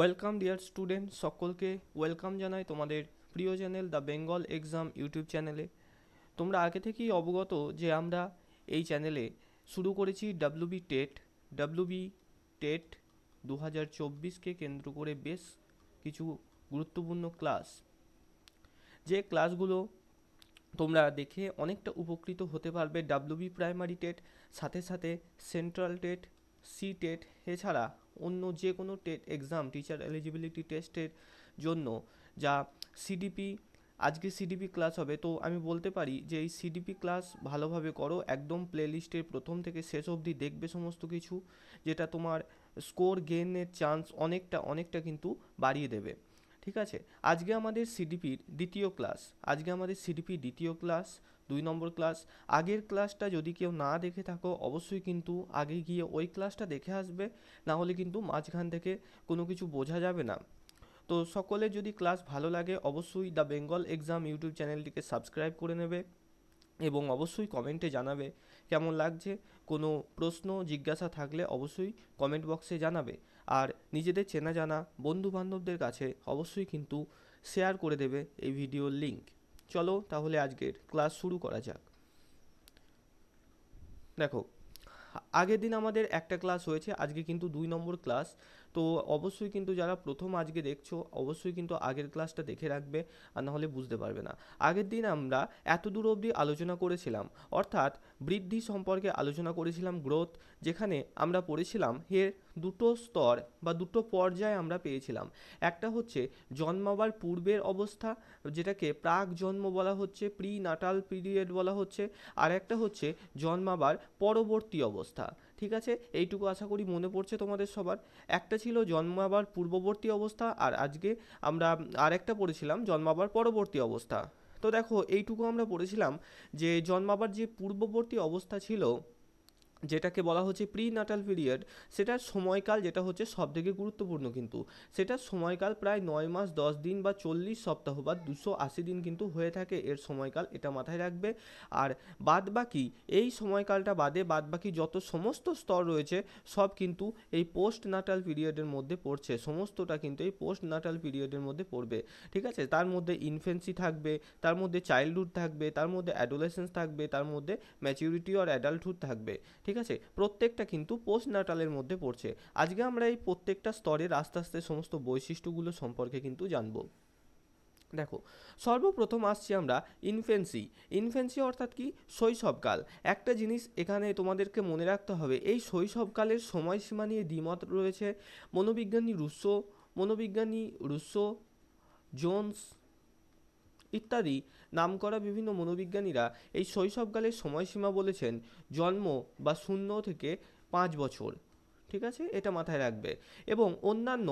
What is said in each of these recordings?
welcome dear student সকলকে welcome জানাই তোমাদের প্রিয় channel the Bengal exam YouTube চ্যানেলে তোমরা আগে থেকেই অবগত যে আমরা এই চ্যানেলে শুরু করেছি ডাব্লুবি টেট ডাব্লুবি টেট দু হাজার চব্বিশকে কেন্দ্র করে বেশ কিছু গুরুত্বপূর্ণ ক্লাস যে ক্লাসগুলো তোমরা দেখে অনেকটা উপকৃত হতে পারবে ডাব্লুবি প্রাইমারি টেট সাথে সাথে সেন্ট্রাল টেট সি টেট এছাড়া অন্য যে কোনো টেট এক্সাম টিচার এলিজিবিলিটি টেস্টের জন্য যা সিডিপি আজকে সিডিপি ক্লাস হবে তো আমি বলতে পারি যে এই সিডিপি ক্লাস ভালোভাবে করো একদম প্লেলিস্টের প্রথম থেকে শেষ অবধি দেখবে সমস্ত কিছু যেটা তোমার স্কোর গেনের চান্স অনেকটা অনেকটা কিন্তু বাড়িয়ে দেবে ঠিক আছে আজকে আমাদের সিডিপির দ্বিতীয় ক্লাস আজকে আমাদের সিডিপি দ্বিতীয় ক্লাস দুই নম্বর ক্লাস আগের ক্লাসটা যদি কেউ না দেখে থাকো অবশ্যই কিন্তু আগে গিয়ে ওই ক্লাসটা দেখে আসবে না হলে কিন্তু মাঝখান থেকে কোনো কিছু বোঝা যাবে না তো সকলে যদি ক্লাস ভালো লাগে অবশ্যই দ্য বেঙ্গল এক্সাম ইউটিউব চ্যানেলটিকে সাবস্ক্রাইব করে নেবে এবং অবশ্যই কমেন্টে জানাবে কেমন লাগছে কোনো প্রশ্ন জিজ্ঞাসা থাকলে অবশ্যই কমেন্ট বক্সে জানাবে আর নিজেদের চেনা জানা বন্ধু বান্ধবদের কাছে অবশ্যই কিন্তু শেয়ার করে দেবে এই ভিডিওর লিঙ্ক চলো তাহলে আজকের ক্লাস শুরু করা যাক দেখো আগের দিন আমাদের একটা ক্লাস হয়েছে আজকে কিন্তু দুই নম্বর ক্লাস তো অবশ্যই কিন্তু যারা প্রথম আজকে দেখছো অবশ্যই কিন্তু আগের ক্লাসটা দেখে রাখবে আর নাহলে বুঝতে পারবে না আগের দিন আমরা এত দূর অবধি আলোচনা করেছিলাম অর্থাৎ বৃদ্ধি সম্পর্কে আলোচনা করেছিলাম গ্রোথ যেখানে আমরা পড়েছিলাম এর দুটো স্তর বা দুটো পর্যায় আমরা পেয়েছিলাম একটা হচ্ছে জন্মাবার পূর্বের অবস্থা যেটাকে প্রাক জন্ম বলা হচ্ছে প্রি নাটাল পিরিয়ড বলা হচ্ছে আর একটা হচ্ছে জন্মাবার পরবর্তী অবস্থা ঠিক আছে এইটুকু আশা করি মনে পড়ছে তোমাদের সবার একটা ছিল জন্মাবার পূর্ববর্তী অবস্থা আর আজকে আমরা আরেকটা পড়েছিলাম জন্মাবার পরবর্তী অবস্থা তো দেখো এইটুকু আমরা পড়েছিলাম যে জন্মাবার যে পূর্ববর্তী অবস্থা ছিল যেটাকে বলা হচ্ছে প্রি নাটাল পিরিয়ড সেটার সময়কাল যেটা হচ্ছে সব থেকে গুরুত্বপূর্ণ কিন্তু সেটার সময়কাল প্রায় নয় মাস দশ দিন বা চল্লিশ সপ্তাহ বা দুশো আশি দিন কিন্তু হয়ে থাকে এর সময়কাল এটা মাথায় রাখবে আর বাদ বাকি এই সময়কালটা বাদে বাদ বাকি যত সমস্ত স্তর রয়েছে সব কিন্তু এই পোস্ট নাটাল পিরিয়ডের মধ্যে পড়ছে সমস্তটা কিন্তু এই পোস্ট নাটাল পিরিয়ডের মধ্যে পড়বে ঠিক আছে তার মধ্যে ইনফেন্সি থাকবে তার মধ্যে চাইল্ডহুড থাকবে তার মধ্যে অ্যাডোলেসেন্স থাকবে তার মধ্যে ম্যাচিউরিটি আর অ্যাডাল্টহুড থাকবে ঠিক ঠিক আছে প্রত্যেকটা কিন্তু পোস্ট নাটালের মধ্যে পড়ছে আজকে আমরা এই প্রত্যেকটা স্তরের আস্তে আস্তে সমস্ত বৈশিষ্ট্যগুলো সম্পর্কে কিন্তু জানবো দেখো সর্বপ্রথম আসছি আমরা ইনফেন্সি ইনফেন্সি অর্থাৎ কি শৈশবকাল একটা জিনিস এখানে তোমাদেরকে মনে রাখতে হবে এই শৈশবকালের সময়সীমা নিয়ে দ্বিমত রয়েছে মনোবিজ্ঞানী রুশো মনোবিজ্ঞানী রুশো জোনস ইত্যাদি নাম করা বিভিন্ন মনোবিজ্ঞানীরা এই শৈশবকালের সময়সীমা বলেছেন জন্ম বা শূন্য থেকে পাঁচ বছর ঠিক আছে এটা মাথায় রাখবে এবং অন্যান্য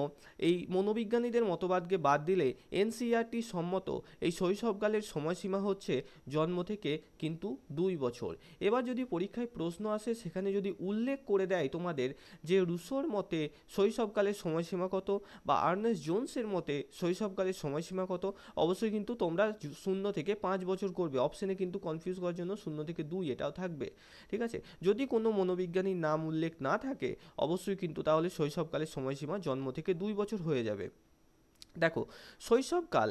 এই মনোবিজ্ঞানীদের মতবাদকে বাদ দিলে এনসিআরটি সম্মত এই শৈশবকালের সময়সীমা হচ্ছে জন্ম থেকে কিন্তু দুই বছর এবার যদি পরীক্ষায় প্রশ্ন আসে সেখানে যদি উল্লেখ করে দেয় তোমাদের যে রুশোর মতে শৈশবকালের সময়সীমা কত বা আর্নেস্ট জোনসের মতে শৈশবকালের সময়সীমা কত অবশ্যই কিন্তু তোমরা শূন্য থেকে পাঁচ বছর করবে অপশনে কিন্তু কনফিউজ করার জন্য শূন্য থেকে দুই এটাও থাকবে ঠিক আছে যদি কোনো মনোবিজ্ঞানীর নাম উল্লেখ না থাকে অবশ্যই কিন্তু তাহলে শৈশবকালের সময়সীমা জন্ম থেকে দুই বছর হয়ে যাবে দেখো শৈশবকাল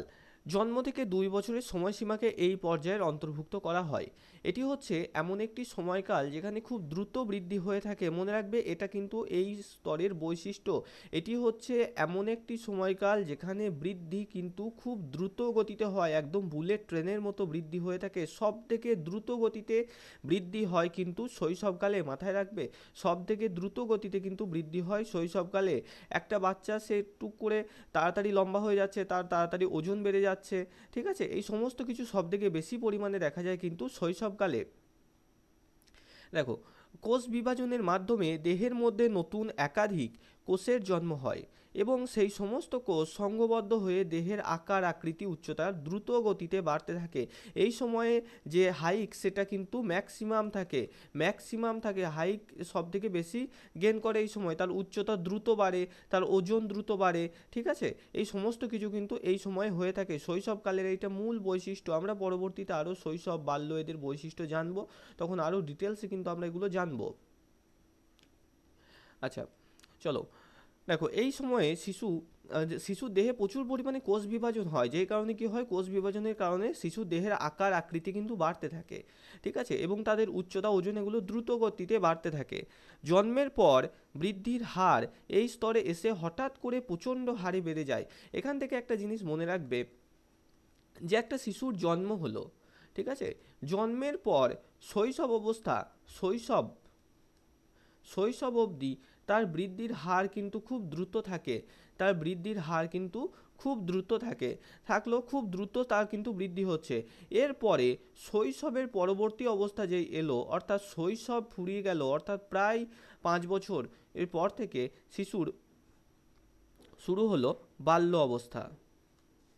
জন্ম থেকে দুই বছরের সময়সীমাকে এই পর্যায়ের অন্তর্ভুক্ত করা হয় এটি হচ্ছে এমন একটি সময়কাল যেখানে খুব দ্রুত বৃদ্ধি হয়ে থাকে মনে রাখবে এটা কিন্তু এই স্তরের বৈশিষ্ট্য এটি হচ্ছে এমন একটি সময়কাল যেখানে বৃদ্ধি কিন্তু খুব দ্রুত গতিতে হয় একদম বুলেট ট্রেনের মতো বৃদ্ধি হয়ে থাকে সব থেকে দ্রুত গতিতে বৃদ্ধি হয় কিন্তু শৈশবকালে মাথায় রাখবে সব থেকে দ্রুত গতিতে কিন্তু বৃদ্ধি হয় শৈশবকালে একটা বাচ্চা সে টুক করে তাড়াতাড়ি লম্বা হয়ে যাচ্ছে তার তাড়াতাড়ি ওজন বেড়ে যাচ্ছে ঠিক আছে এই সমস্ত কিছু সব থেকে বেশি পরিমাণে দেখা যায় কিন্তু শৈশব প্রসবকালে দেখো কোষ বিভাজনের মাধ্যমে দেহের মধ্যে নতুন একাধিক কোষের জন্ম হয় এবং সেই সমস্ত কোষ সঙ্গবদ্ধ হয়ে দেহের আকার আকৃতি উচ্চতার দ্রুত গতিতে বাড়তে থাকে এই সময়ে যে হাইক সেটা কিন্তু ম্যাক্সিমাম থাকে ম্যাক্সিমাম থাকে হাইক সব থেকে বেশি গেন করে এই সময় তার উচ্চতা দ্রুত বাড়ে তার ওজন দ্রুত বাড়ে ঠিক আছে এই সমস্ত কিছু কিন্তু এই সময় হয়ে থাকে শৈশবকালের এইটা মূল বৈশিষ্ট্য আমরা পরবর্তীতে আরও শৈশব বাল্য এদের বৈশিষ্ট্য জানবো তখন আরও ডিটেলসে কিন্তু আমরা এগুলো জানবো আচ্ছা চলো দেখো এই সময়ে শিশু শিশুর দেহে প্রচুর পরিমাণে কোষ বিভাজন হয় যেই কারণে কি হয় কোষ বিভাজনের কারণে শিশুর দেহের আকার আকৃতি কিন্তু বাড়তে থাকে ঠিক আছে এবং তাদের উচ্চতা ওজন এগুলো দ্রুত গতিতে বাড়তে থাকে জন্মের পর বৃদ্ধির হার এই স্তরে এসে হঠাৎ করে প্রচণ্ড হারে বেড়ে যায় এখান থেকে একটা জিনিস মনে রাখবে যে একটা শিশুর জন্ম হলো ঠিক আছে জন্মের পর শৈশব অবস্থা শৈশব শৈশব অবধি তার বৃদ্ধির হার কিন্তু খুব দ্রুত থাকে তার বৃদ্ধির হার কিন্তু খুব দ্রুত থাকে থাকলেও খুব দ্রুত তার কিন্তু বৃদ্ধি হচ্ছে এরপরে শৈশবের পরবর্তী অবস্থা যে এলো অর্থাৎ শৈশব ফুরিয়ে গেল অর্থাৎ প্রায় পাঁচ বছর এরপর থেকে শিশুর শুরু হলো বাল্য অবস্থা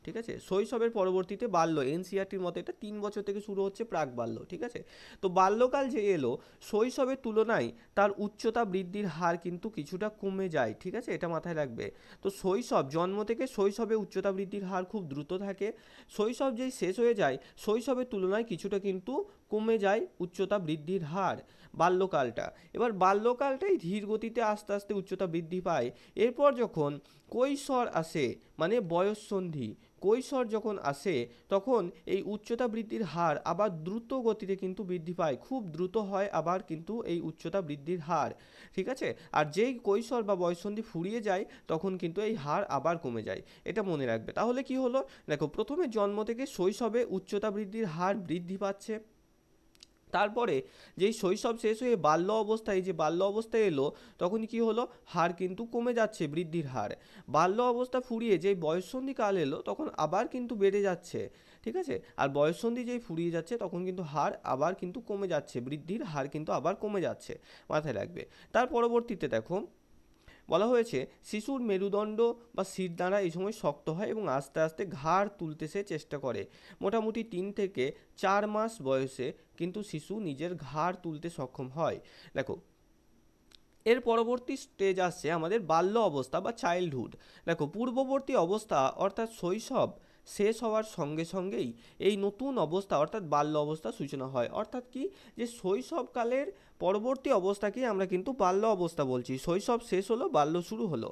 ঠিক আছে শৈশবের পরবর্তীতে বাল্য এনসিআরটির মতো এটা তিন বছর থেকে শুরু হচ্ছে প্রাক বাল্য ঠিক আছে তো বাল্যকাল যে এলো শৈশবের তুলনায় তার উচ্চতা বৃদ্ধির হার কিন্তু কিছুটা কমে যায় ঠিক আছে এটা মাথায় রাখবে তো শৈশব জন্ম থেকে শৈশবে উচ্চতা বৃদ্ধির হার খুব দ্রুত থাকে শৈশব যেই শেষ হয়ে যায় শৈশবের তুলনায় কিছুটা কিন্তু কমে যায় উচ্চতা বৃদ্ধির হার বাল্যকালটা এবার বাল্যকালটাই ধীর গতিতে আস্তে আস্তে উচ্চতা বৃদ্ধি পায় এরপর যখন কৈশোর আসে মানে বয়ঃসন্ধি কৈশোর যখন আসে তখন এই উচ্চতা বৃদ্ধির হার আবার দ্রুত গতিতে কিন্তু বৃদ্ধি পায় খুব দ্রুত হয় আবার কিন্তু এই উচ্চতা বৃদ্ধির হার ঠিক আছে আর যেই কৈশোর বা বয়সন্ধি ফুরিয়ে যায় তখন কিন্তু এই হার আবার কমে যায় এটা মনে রাখবে তাহলে কি হলো দেখো প্রথমে জন্ম থেকে শৈশবে উচ্চতা বৃদ্ধির হার বৃদ্ধি পাচ্ছে তারপরে যেই শৈশব শেষ হয়ে বাল্য অবস্থায় যে বাল্য অবস্থায় এলো তখন কি হলো হার কিন্তু কমে যাচ্ছে বৃদ্ধির হার বাল্য অবস্থা ফুরিয়ে যেই বয়ঃসন্ধিকাল এলো তখন আবার কিন্তু বেড়ে যাচ্ছে ঠিক আছে আর বয়ঃসন্ধি যেই ফুরিয়ে যাচ্ছে তখন কিন্তু হার আবার কিন্তু কমে যাচ্ছে বৃদ্ধির হার কিন্তু আবার কমে যাচ্ছে মাথায় রাখবে তার পরবর্তীতে দেখো বলা হয়েছে শিশুর মেরুদণ্ড বা শিরদাঁড়া এই সময় শক্ত হয় এবং আস্তে আস্তে ঘাড় তুলতে সে চেষ্টা করে মোটামুটি তিন থেকে চার মাস বয়সে কিন্তু শিশু নিজের ঘাড় তুলতে সক্ষম হয় দেখো এর পরবর্তী স্টেজ আসছে আমাদের বাল্য অবস্থা বা চাইল্ডহুড দেখো পূর্ববর্তী অবস্থা অর্থাৎ শৈশব শেষ হওয়ার সঙ্গে সঙ্গেই এই নতুন অবস্থা অর্থাৎ বাল্য অবস্থা সূচনা হয় অর্থাৎ কি যে শৈশবকালের পরবর্তী অবস্থাকেই আমরা কিন্তু বাল্য অবস্থা বলছি শৈশব শেষ হলো বাল্য শুরু হলো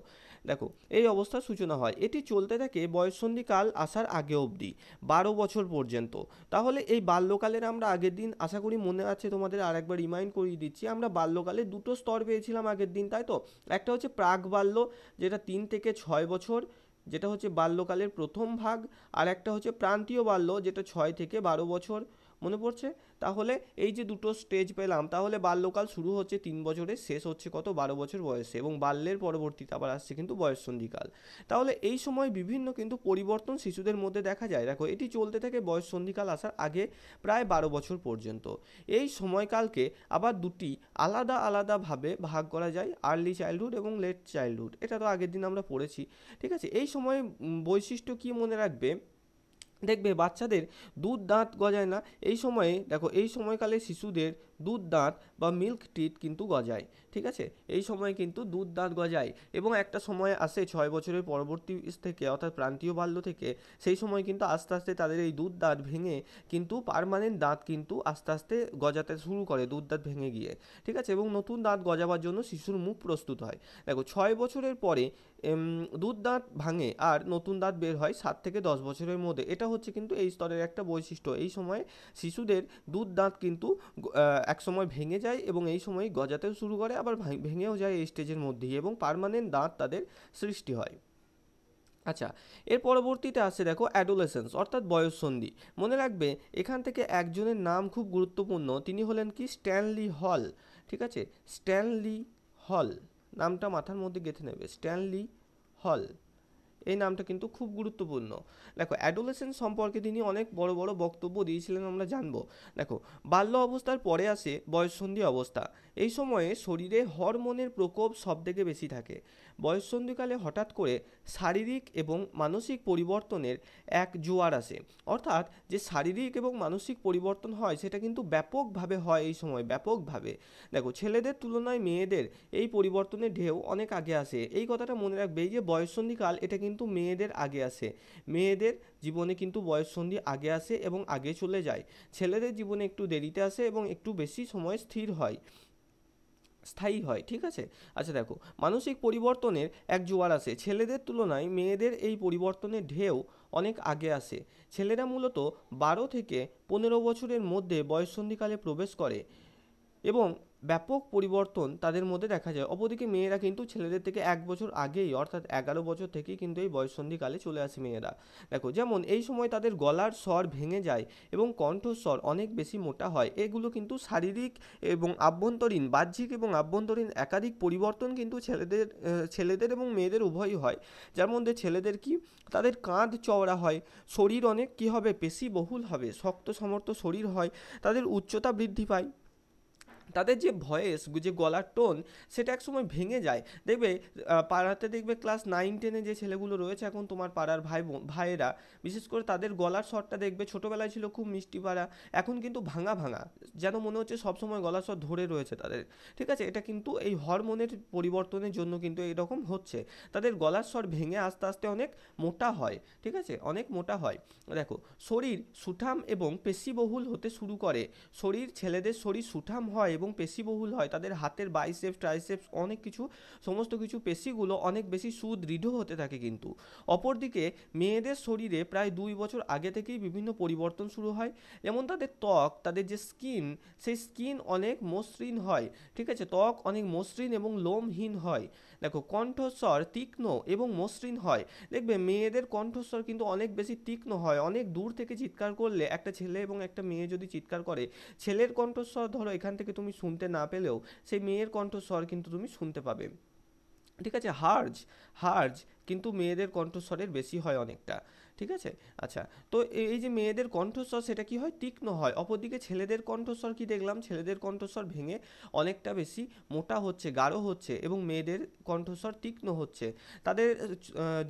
দেখো এই অবস্থার সূচনা হয় এটি চলতে থাকে বয়সন্ধিকাল আসার আগে অবধি বারো বছর পর্যন্ত তাহলে এই বাল্যকালের আমরা আগের দিন আশা করি মনে আছে তোমাদের আর একবার রিমাইন্ড করিয়ে দিচ্ছি আমরা বাল্যকালে দুটো স্তর পেয়েছিলাম আগের দিন তাই তো একটা হচ্ছে প্রাক বাল্য যেটা তিন থেকে ছয় বছর যেটা হচ্ছে বাল্যকালের প্রথম ভাগ আর একটা হচ্ছে প্রান্তীয় বাল্য যেটা ছয় থেকে বারো বছর মনে পড়ছে তাহলে এই যে দুটো স্টেজ পেলাম তাহলে বাল্যকাল শুরু হচ্ছে তিন বছরে শেষ হচ্ছে কত বারো বছর বয়সে এবং বাল্যের পরবর্তীতে আবার আসছে কিন্তু বয়সন্ধিকাল তাহলে এই সময় বিভিন্ন কিন্তু পরিবর্তন শিশুদের মধ্যে দেখা যায় দেখো এটি চলতে থাকে বয়সন্ধিকাল আসার আগে প্রায় বারো বছর পর্যন্ত এই সময়কালকে আবার দুটি আলাদা আলাদাভাবে ভাগ করা যায় আর্লি চাইল্ডহুড এবং লেট চাইল্ডহুড এটা তো আগের দিন আমরা পড়েছি ঠিক আছে এই সময় বৈশিষ্ট্য কি মনে রাখবে দেখবে বাচ্চাদের দুধ দাঁত গজায় না এই সময়ে দেখো এই সময়কালে শিশুদের দুধ দাঁত বা মিল্ক টিট কিন্তু গজায় ঠিক আছে এই সময় কিন্তু দুধ দাঁত গজায় এবং একটা সময় আসে ছয় বছরের পরবর্তী থেকে অর্থাৎ প্রান্তীয় বাল্য থেকে সেই সময় কিন্তু আস্তে আস্তে তাদের এই দুধ দাঁত ভেঙে কিন্তু পারমানেন্ট দাঁত কিন্তু আস্তে আস্তে গজাতে শুরু করে দুধ দাঁত ভেঙে গিয়ে ঠিক আছে এবং নতুন দাঁত গজাবার জন্য শিশুর মুখ প্রস্তুত হয় দেখো ছয় বছরের পরে দুধ দাঁত ভাঙে আর নতুন দাঁত বের হয় সাত থেকে দশ বছরের মধ্যে এটা হচ্ছে কিন্তু এই স্তরের একটা বৈশিষ্ট্য এই সময়ে শিশুদের দুধ দাঁত কিন্তু এক সময় ভেঙে যায় এবং এই সময় গজাতেও শুরু করে আবার ভেঙেও যায় এই স্টেজের মধ্যেই এবং পারমানেন্ট দাঁত তাদের সৃষ্টি হয় আচ্ছা এর পরবর্তীতে আছে দেখো অ্যাডোলেসেন্স অর্থাৎ বয়সন্ধি মনে রাখবে এখান থেকে একজনের নাম খুব গুরুত্বপূর্ণ তিনি হলেন কি স্ট্যানলি হল ঠিক আছে স্ট্যানলি হল নামটা মাথার মধ্যে গেঁথে নেবে স্ট্যানলি হল এই নামটা কিন্তু খুব গুরুত্বপূর্ণ দেখো অ্যাডোলেসেন্স সম্পর্কে তিনি অনেক বড় বড় বক্তব্য দিয়েছিলেন আমরা জানবো দেখো বাল্য অবস্থার পরে আসে বয়ঃসন্ধি অবস্থা এই সময়ে শরীরে হরমোনের প্রকোপ সব থেকে বেশি থাকে বয়ঃসন্ধিকালে হঠাৎ করে শারীরিক এবং মানসিক পরিবর্তনের এক জোয়ার আসে অর্থাৎ যে শারীরিক এবং মানসিক পরিবর্তন হয় সেটা কিন্তু ব্যাপকভাবে হয় এই সময় ব্যাপকভাবে দেখো ছেলেদের তুলনায় মেয়েদের এই পরিবর্তনের ঢেউ অনেক আগে আসে এই কথাটা মনে রাখবে এই যে বয়ঃসন্ধিকাল এটা কিন্তু মেয়েদের আগে আসে মেয়েদের জীবনে কিন্তু বয়ঃসন্ধি আগে আসে এবং আগে চলে যায় ছেলেদের জীবনে একটু দেরিতে আসে এবং একটু বেশি সময় স্থির হয় স্থায়ী হয় ঠিক আছে আচ্ছা দেখো মানসিক পরিবর্তনের এক জোয়ার আসে ছেলেদের তুলনায় মেয়েদের এই পরিবর্তনের ঢেউ অনেক আগে আসে ছেলেরা মূলত বারো থেকে পনেরো বছরের মধ্যে বয়সন্ধিকালে প্রবেশ করে এবং ব্যাপক পরিবর্তন তাদের মধ্যে দেখা যায় অপরদিকে মেয়েরা কিন্তু ছেলেদের থেকে এক বছর আগেই অর্থাৎ এগারো বছর থেকেই কিন্তু এই বয়সন্ধিকালে চলে আসে মেয়েরা দেখো যেমন এই সময় তাদের গলার স্বর ভেঙে যায় এবং কণ্ঠস্বর অনেক বেশি মোটা হয় এগুলো কিন্তু শারীরিক এবং আভ্যন্তরীণ বাহ্যিক এবং আভ্যন্তরীণ একাধিক পরিবর্তন কিন্তু ছেলেদের ছেলেদের এবং মেয়েদের উভয়ই হয় যার মধ্যে ছেলেদের কি তাদের কাঁধ চওড়া হয় শরীর অনেক কী হবে পেশি বহুল হবে শক্ত সমর্থ শরীর হয় তাদের উচ্চতা বৃদ্ধি পায় তাদের যে ভয়েস যে গলার টোন সেটা একসময় ভেঙে যায় দেখবে পাড়াতে দেখবে ক্লাস নাইন টেনে যে ছেলেগুলো রয়েছে এখন তোমার পাড়ার ভাই ভাইয়েরা বিশেষ করে তাদের গলার স্বরটা দেখবে ছোটোবেলায় ছিল খুব মিষ্টি পাড়া এখন কিন্তু ভাঙা ভাঙা যেন মনে হচ্ছে সবসময় গলার স্বর ধরে রয়েছে তাদের ঠিক আছে এটা কিন্তু এই হরমোনের পরিবর্তনের জন্য কিন্তু এরকম হচ্ছে তাদের গলার স্বর ভেঙে আস্তে আস্তে অনেক মোটা হয় ঠিক আছে অনেক মোটা হয় দেখো শরীর সুঠাম এবং পেশিবহুল হতে শুরু করে শরীর ছেলেদের শরীর সুঠাম হয় এবং পেশিবহুল হয় তাদের হাতের বাইসেপস ট্রাইসেপস অনেক কিছু সমস্ত কিছু পেশিগুলো অনেক বেশি সুদৃঢ় হতে থাকে কিন্তু অপরদিকে মেয়েদের শরীরে প্রায় দুই বছর আগে থেকেই বিভিন্ন পরিবর্তন শুরু হয় যেমন তাদের ত্বক তাদের যে স্কিন সেই স্কিন অনেক মসৃণ হয় ঠিক আছে ত্বক অনেক মসৃণ এবং লোমহীন হয় দেখো কণ্ঠস্বর তীক্ষ্ণ এবং মসৃণ হয় দেখবে মেয়েদের কণ্ঠস্বর কিন্তু অনেক বেশি তীক্ষ্ণ হয় অনেক দূর থেকে চিৎকার করলে একটা ছেলে এবং একটা মেয়ে যদি চিৎকার করে ছেলের কণ্ঠস্বর ধরো এখান থেকে তুমি শুনতে না পেলেও সেই মেয়ের কণ্ঠস্বর কিন্তু তুমি শুনতে পাবে ঠিক আছে হার্জ হার্জ কিন্তু মেয়েদের কণ্ঠস্বরের বেশি হয় অনেকটা ঠিক আছে আচ্ছা তো এই যে মেয়েদের কণ্ঠস্বর সেটা কি হয় তীক্ষ্ণ হয় অপরদিকে ছেলেদের কণ্ঠস্বর কি দেখলাম ছেলেদের কণ্ঠস্বর ভেঙে অনেকটা বেশি মোটা হচ্ছে গাঢ় হচ্ছে এবং মেয়েদের কণ্ঠস্বর তীক্ষ্ণ হচ্ছে তাদের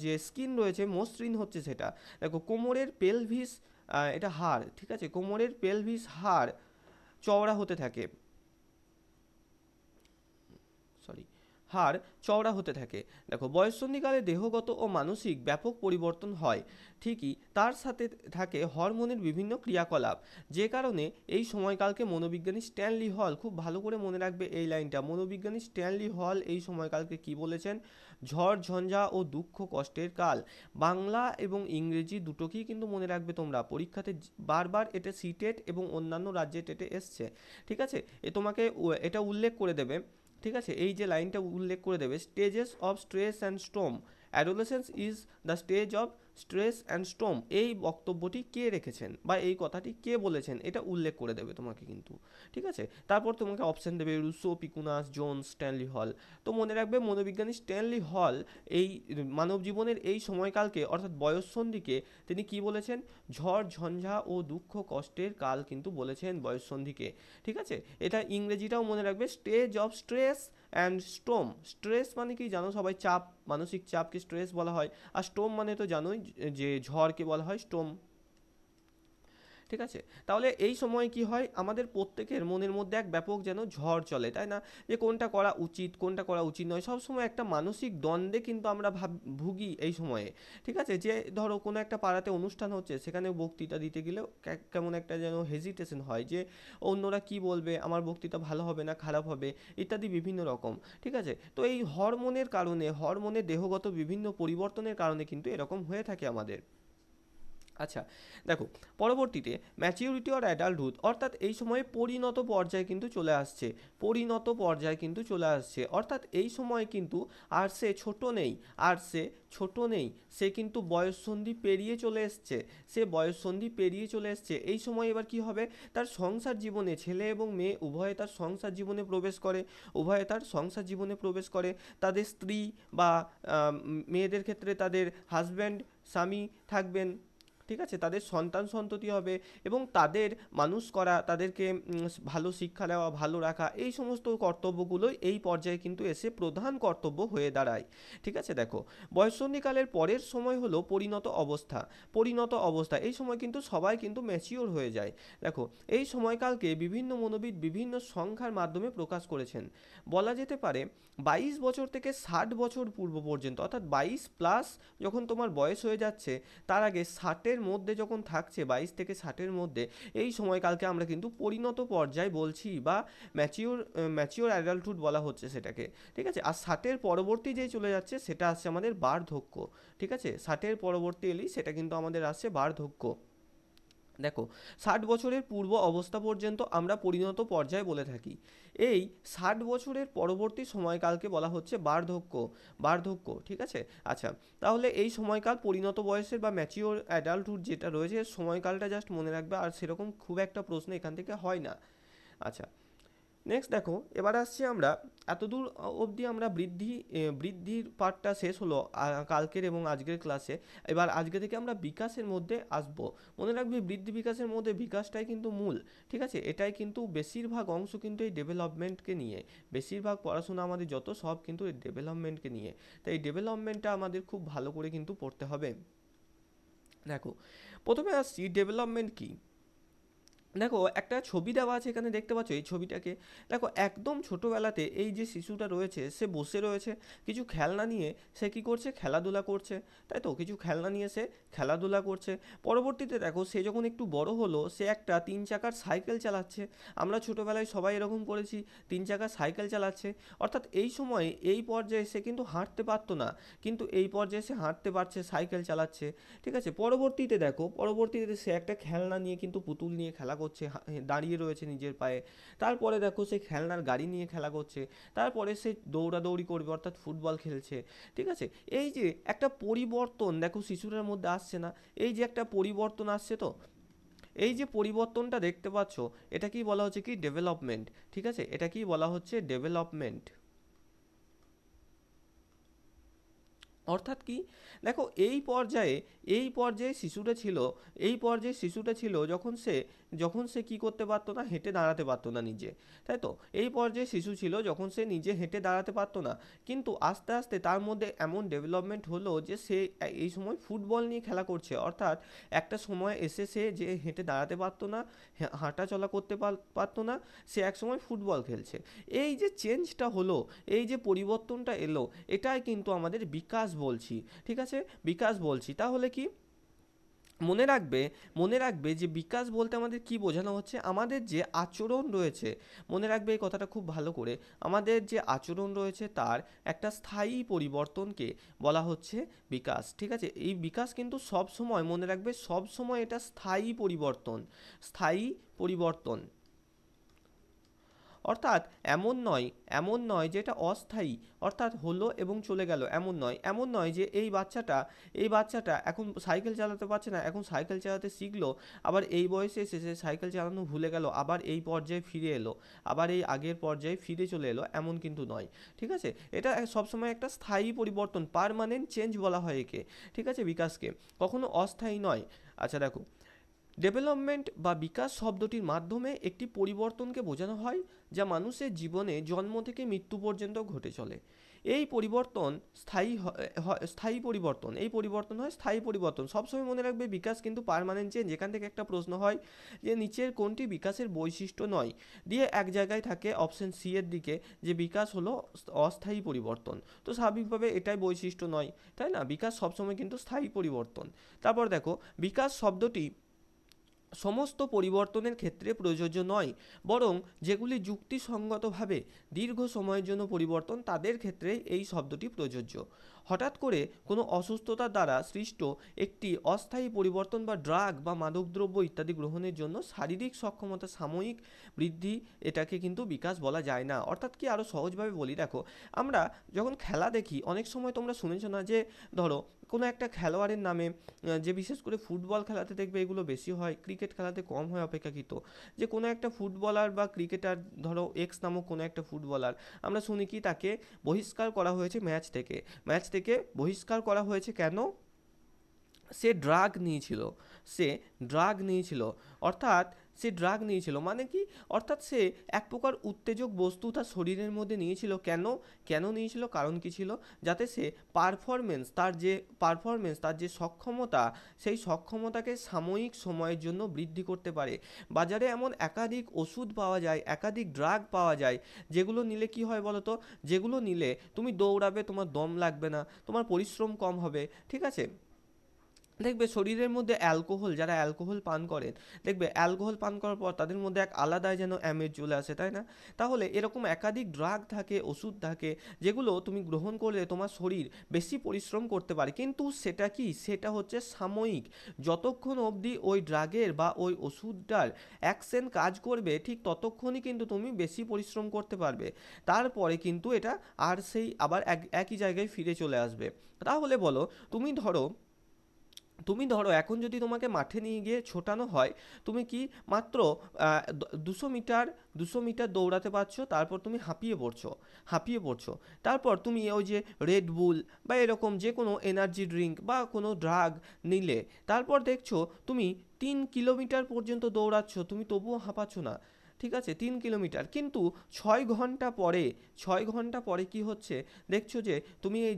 যে স্কিন রয়েছে মসৃণ হচ্ছে সেটা দেখো কোমরের পেলভিস এটা হাড় ঠিক আছে কোমরের পেলভিস হাড় চওড়া হতে থাকে হার চওড়া হতে থাকে দেখো বয়সন্ধিকালে দেহগত ও মানসিক ব্যাপক পরিবর্তন হয় ঠিকই তার সাথে থাকে হরমোনের বিভিন্ন ক্রিয়াকলাপ যে কারণে এই সময়কালকে মনোবিজ্ঞানী স্ট্যানলি হল খুব ভালো করে মনে রাখবে এই লাইনটা মনোবিজ্ঞানী স্ট্যানলি হল এই সময়কালকে কি বলেছেন ঝড় ঝঞ্ঝা ও দুঃখ কষ্টের কাল বাংলা এবং ইংরেজি দুটোকেই কিন্তু মনে রাখবে তোমরা পরীক্ষাতে বারবার এটা সিটেট এবং অন্যান্য রাজ্যে টেটে এসছে ঠিক আছে এ তোমাকে এটা উল্লেখ করে দেবে ঠিক আছে এই যে লাইনটা উল্লেখ করে দেবে stages of stress and storm adolescence is the stage of stress and storm এই বক্তব্যটি কে রেখেছেন বা এই কথাটি কে বলেছেন এটা উল্লেখ করে দেবে তোমাকে কিন্তু ঠিক আছে তারপর তোমাকে অপশান দেবে রুসো পিকুনাস জোন স্ট্যানলি হল তো মনে রাখবে মনোবিজ্ঞানী স্ট্যানলি হল এই মানব জীবনের এই সময়কালকে অর্থাৎ বয়ঃসন্ধিকে তিনি কি বলেছেন ঝড় ঝঞ্ঝা ও দুঃখ কষ্টের কাল কিন্তু বলেছেন বয়ঃসন্ধিকে ঠিক আছে এটা ইংরেজিটাও মনে রাখবে stage of stress and storm stress মানে কি জানো সবাই চাপ মানসিক চাপকে স্ট্রেস বলা হয় আর স্টোম মানে তো জানোই যে ঝড়কে বলা হয় স্টোম ঠিক আছে তাহলে এই সময় কি হয় আমাদের প্রত্যেকের মনের মধ্যে এক ব্যাপক যেন ঝড় চলে তাই না যে কোনটা করা উচিত কোনটা করা উচিত নয় সব সময় একটা মানসিক দ্বন্দ্বে কিন্তু আমরা ভাব ভুগি এই সময়ে ঠিক আছে যে ধরো কোনো একটা পাড়াতে অনুষ্ঠান হচ্ছে সেখানে বক্তৃতা দিতে গেলে কেমন একটা যেন হেজিটেশন হয় যে অন্যরা কি বলবে আমার বক্তৃতা ভালো হবে না খারাপ হবে ইত্যাদি বিভিন্ন রকম ঠিক আছে তো এই হরমোনের কারণে হরমোনের দেহগত বিভিন্ন পরিবর্তনের কারণে কিন্তু এরকম হয়ে থাকে আমাদের আচ্ছা দেখো পরবর্তীতে ম্যাচিউরিটি অর অ্যাডাল্টহুড অর্থাৎ এই সময়ে পরিণত পর্যায়ে কিন্তু চলে আসছে পরিণত পর্যায়ে কিন্তু চলে আসছে অর্থাৎ এই সময়ে কিন্তু আর সে ছোট নেই আর সে ছোট নেই সে কিন্তু বয়সন্ধি পেরিয়ে চলে এসছে সে বয়সন্ধি পেরিয়ে চলে এসছে এই সময় এবার কি হবে তার সংসার জীবনে ছেলে এবং মেয়ে উভয়ে তার সংসার জীবনে প্রবেশ করে উভয়ে তার সংসার জীবনে প্রবেশ করে তাদের স্ত্রী বা মেয়েদের ক্ষেত্রে তাদের হাজব্যান্ড স্বামী থাকবেন ঠিক আছে তাদের সন্তান সন্ততি হবে এবং তাদের মানুষ করা তাদেরকে ভালো শিক্ষা দেওয়া ভালো রাখা এই সমস্ত কর্তব্যগুলোই এই পর্যায়ে কিন্তু এসে প্রধান কর্তব্য হয়ে দাঁড়ায় ঠিক আছে দেখো বয়সন্ধিকালের পরের সময় হলো পরিণত অবস্থা পরিণত অবস্থা এই সময় কিন্তু সবাই কিন্তু ম্যাচিওর হয়ে যায় দেখো এই সময়কালকে বিভিন্ন মনোবিদ বিভিন্ন সংখ্যার মাধ্যমে প্রকাশ করেছেন বলা যেতে পারে ২২ বছর থেকে ষাট বছর পূর্ব পর্যন্ত অর্থাৎ বাইশ প্লাস যখন তোমার বয়স হয়ে যাচ্ছে তার আগে ষাটের ষাটের মধ্যে যখন থাকছে বাইশ থেকে ষাটের মধ্যে এই সময়কালকে আমরা কিন্তু পরিণত পর্যায় বলছি বা ম্যাচিওর ম্যাচিওর অ্যাডাল্টহুড বলা হচ্ছে সেটাকে ঠিক আছে আর ষাটের পরবর্তী যে চলে যাচ্ছে সেটা আসছে আমাদের বার্ধক্য ঠিক আছে ষাটের পরবর্তী এলেই সেটা কিন্তু আমাদের আসছে বার্ধক্য দেখো ষাট বছরের পূর্ব অবস্থা পর্যন্ত আমরা পরিণত পর্যায়ে বলে থাকি এই ষাট বছরের পরবর্তী সময়কালকে বলা হচ্ছে বার্ধক্য বার্ধক্য ঠিক আছে আচ্ছা তাহলে এই সময়কাল পরিণত বয়সের বা ম্যাচিওর অ্যাডাল্টহুড যেটা রয়েছে সময়কালটা জাস্ট মনে রাখবে আর সেরকম খুব একটা প্রশ্ন এখান থেকে হয় না আচ্ছা নেক্সট দেখো এবার আসছি আমরা এতদূর অবধি আমরা বৃদ্ধি বৃদ্ধির পার্টটা শেষ হলো কালকের এবং আজকের ক্লাসে এবার আজকে থেকে আমরা বিকাশের মধ্যে আসব মনে রাখবে বৃদ্ধি বিকাশের মধ্যে বিকাশটাই কিন্তু মূল ঠিক আছে এটাই কিন্তু বেশিরভাগ অংশ কিন্তু এই ডেভেলপমেন্টকে নিয়ে বেশিরভাগ পড়াশোনা আমাদের যত সব কিন্তু এই ডেভেলপমেন্টকে নিয়ে তাই এই ডেভেলপমেন্টটা আমাদের খুব ভালো করে কিন্তু পড়তে হবে দেখো প্রথমে আসছি ডেভেলপমেন্ট কী দেখো একটা ছবি দেওয়া আছে এখানে দেখতে পাচ্ছ এই ছবিটাকে দেখো একদম ছোটোবেলাতে এই যে শিশুটা রয়েছে সে বসে রয়েছে কিছু খেলনা নিয়ে সে কি করছে খেলাধুলা করছে তাই তো কিছু খেলনা নিয়ে সে খেলাধুলা করছে পরবর্তীতে দেখো সে যখন একটু বড় হলো সে একটা তিন চাকার সাইকেল চালাচ্ছে আমরা ছোটোবেলায় সবাই এরকম করেছি তিন চাকার সাইকেল চালাচ্ছে অর্থাৎ এই সময়ে এই পর্যায়ে সে কিন্তু হাঁটতে পারতো না কিন্তু এই পর্যায়ে সে হাঁটতে পারছে সাইকেল চালাচ্ছে ঠিক আছে পরবর্তীতে দেখো পরবর্তীতে সে একটা খেলনা নিয়ে কিন্তু পুতুল নিয়ে খেলা করছে করছে দাঁড়িয়ে রয়েছে নিজের পায়ে তারপরে দেখো সে খেলনার গাড়ি নিয়ে খেলা করছে তারপরে সে দৌড়াদৌড়ি করবে অর্থাৎ ফুটবল খেলছে ঠিক আছে এই যে একটা পরিবর্তন দেখো শিশুটার মধ্যে আসছে না এই যে একটা পরিবর্তন আসছে তো এই যে পরিবর্তনটা দেখতে পাচ্ছ এটাকেই বলা হচ্ছে কি ডেভেলপমেন্ট ঠিক আছে এটাকেই বলা হচ্ছে ডেভেলপমেন্ট অর্থাৎ কি দেখো এই পর্যায়ে এই পর্যায়ে শিশুটা ছিল এই পর্যায়ে শিশুটা ছিল যখন সে যখন সে কি করতে পারতো না হেঁটে দাঁড়াতে পারতো না নিজে তাই তো এই পর্যায়ে শিশু ছিল যখন সে নিজে হেঁটে দাঁড়াতে পারতো না কিন্তু আস্তে আস্তে তার মধ্যে এমন ডেভেলপমেন্ট হলো যে সে এই সময় ফুটবল নিয়ে খেলা করছে অর্থাৎ একটা সময় এসে সে যে হেঁটে দাঁড়াতে পারতো না হাঁটা চলা করতে পারতো না সে এক সময় ফুটবল খেলছে এই যে চেঞ্জটা হলো এই যে পরিবর্তনটা এলো এটাই কিন্তু আমাদের বিকাশ বলছি ঠিক আছে বিকাশ বলছি তাহলে কি মনে রাখবে মনে রাখবে যে বিকাশ বলতে আমাদের কি বোঝানো হচ্ছে আমাদের যে আচরণ রয়েছে মনে রাখবে এই কথাটা খুব ভালো করে আমাদের যে আচরণ রয়েছে তার একটা স্থায়ী পরিবর্তনকে বলা হচ্ছে বিকাশ ঠিক আছে এই বিকাশ কিন্তু সব সময় মনে রাখবে সব সময় এটা স্থায়ী পরিবর্তন স্থায়ী পরিবর্তন অর্থাৎ এমন নয় এমন নয় যেটা অস্থায়ী অর্থাৎ হলো এবং চলে গেল এমন নয় এমন নয় যে এই বাচ্চাটা এই বাচ্চাটা এখন সাইকেল চালাতে পারছে না এখন সাইকেল চালাতে শিখলো আবার এই বয়সে এসে সে সাইকেল চালানো ভুলে গেল আবার এই পর্যায়ে ফিরে এলো আবার এই আগের পর্যায়ে ফিরে চলে এলো এমন কিন্তু নয় ঠিক আছে এটা সবসময় একটা স্থায়ী পরিবর্তন পারমানেন্ট চেঞ্জ বলা হয় একে ঠিক আছে বিকাশকে কখনো অস্থায়ী নয় আচ্ছা দেখো ডেভেলপমেন্ট বা বিকাশ শব্দটির মাধ্যমে একটি পরিবর্তনকে বোঝানো হয় যা মানুষের জীবনে জন্ম থেকে মৃত্যু পর্যন্ত ঘটে চলে এই পরিবর্তন স্থায়ী স্থায়ী পরিবর্তন এই পরিবর্তন হয় স্থায়ী পরিবর্তন সবসময় মনে রাখবে বিকাশ কিন্তু পারমানেন্ট চেঞ্জ যেখান থেকে একটা প্রশ্ন হয় যে নিচের কোনটি বিকাশের বৈশিষ্ট্য নয় দিয়ে এক জায়গায় থাকে অপশন সি এর দিকে যে বিকাশ হলো অস্থায়ী পরিবর্তন তো স্বাভাবিকভাবে এটাই বৈশিষ্ট্য নয় তাই না বিকাশ সবসময় কিন্তু স্থায়ী পরিবর্তন তারপর দেখো বিকাশ শব্দটি সমস্ত পরিবর্তনের ক্ষেত্রে প্রযোজ্য নয় বরং যেগুলি যুক্তিসঙ্গতভাবে দীর্ঘ সময়ের জন্য পরিবর্তন তাদের ক্ষেত্রে এই শব্দটি প্রযোজ্য হঠাৎ করে কোনো অসুস্থতা দ্বারা সৃষ্ট একটি অস্থায়ী পরিবর্তন বা ড্রাগ বা মাদকদ্রব্য ইত্যাদি গ্রহণের জন্য শারীরিক সক্ষমতা সাময়িক বৃদ্ধি এটাকে কিন্তু বিকাশ বলা যায় না অর্থাৎ কি আরও সহজভাবে বলি দেখো আমরা যখন খেলা দেখি অনেক সময় তোমরা শুনেছো না যে ধরো কোনো একটা খেলোয়াড়ের নামে যে বিশেষ করে ফুটবল খেলাতে দেখবে এগুলো বেশি হয় ক্রিকেট খেলাতে কম হয় অপেক্ষাকৃত যে কোনো একটা ফুটবলার বা ক্রিকেটার ধরো এক্স নামক কোনো একটা ফুটবলার আমরা শুনি কি তাকে বহিষ্কার করা হয়েছে ম্যাচ থেকে ম্যাচ থেকে বহিষ্কার করা হয়েছে কেন সে ড্রাগ নিয়েছিল সে ড্রাগ নিয়েছিল অর্থাৎ সে ড্রাগ নিয়েছিল মানে কি অর্থাৎ সে এক প্রকার উত্তেজক বস্তু তার শরীরের মধ্যে নিয়েছিল কেন কেন নিয়েছিল কারণ কি ছিল যাতে সে পারফরমেন্স তার যে পারফরমেন্স তার যে সক্ষমতা সেই সক্ষমতাকে সাময়িক সময়ের জন্য বৃদ্ধি করতে পারে বাজারে এমন একাধিক ওষুধ পাওয়া যায় একাধিক ড্রাগ পাওয়া যায় যেগুলো নিলে কি হয় বলো তো যেগুলো নিলে তুমি দৌড়াবে তোমার দম লাগবে না তোমার পরিশ্রম কম হবে ঠিক আছে দেখবে শরীরের মধ্যে অ্যালকোহল যারা অ্যালকোহল পান করেন দেখবে অ্যালকোহল পান করার পর তাদের মধ্যে এক আলাদাই যেন অ্যামেজ চলে আসে তাই না তাহলে এরকম একাধিক ড্রাগ থাকে ওষুধ থাকে যেগুলো তুমি গ্রহণ করলে তোমার শরীর বেশি পরিশ্রম করতে পারে কিন্তু সেটা কি সেটা হচ্ছে সাময়িক যতক্ষণ অবধি ওই ড্রাগের বা ওই ওষুধটার অ্যাকশন কাজ করবে ঠিক ততক্ষণই কিন্তু তুমি বেশি পরিশ্রম করতে পারবে তারপরে কিন্তু এটা আর সেই আবার এক একই জায়গায় ফিরে চলে আসবে তাহলে বলো তুমি ধরো তুমি ধরো এখন যদি তোমাকে মাঠে নিয়ে গিয়ে ছোটানো হয় তুমি কি মাত্র দুশো মিটার দুশো মিটার দৌড়াতে পারছো তারপর তুমি হাঁপিয়ে পড়ছো হাঁপিয়ে পড়ছো তারপর তুমি ওই যে রেড বুল বা এরকম যে কোনো এনার্জি ড্রিঙ্ক বা কোনো ড্রাগ নিলে তারপর দেখছো তুমি তিন কিলোমিটার পর্যন্ত দৌড়াচ্ছ তুমি তবুও হাঁপাচ্ছ না ঠিক আছে তিন কিলোমিটার কিন্তু ছয় ঘন্টা পরে ছয় ঘন্টা পরে কি হচ্ছে দেখছো যে তুমি এই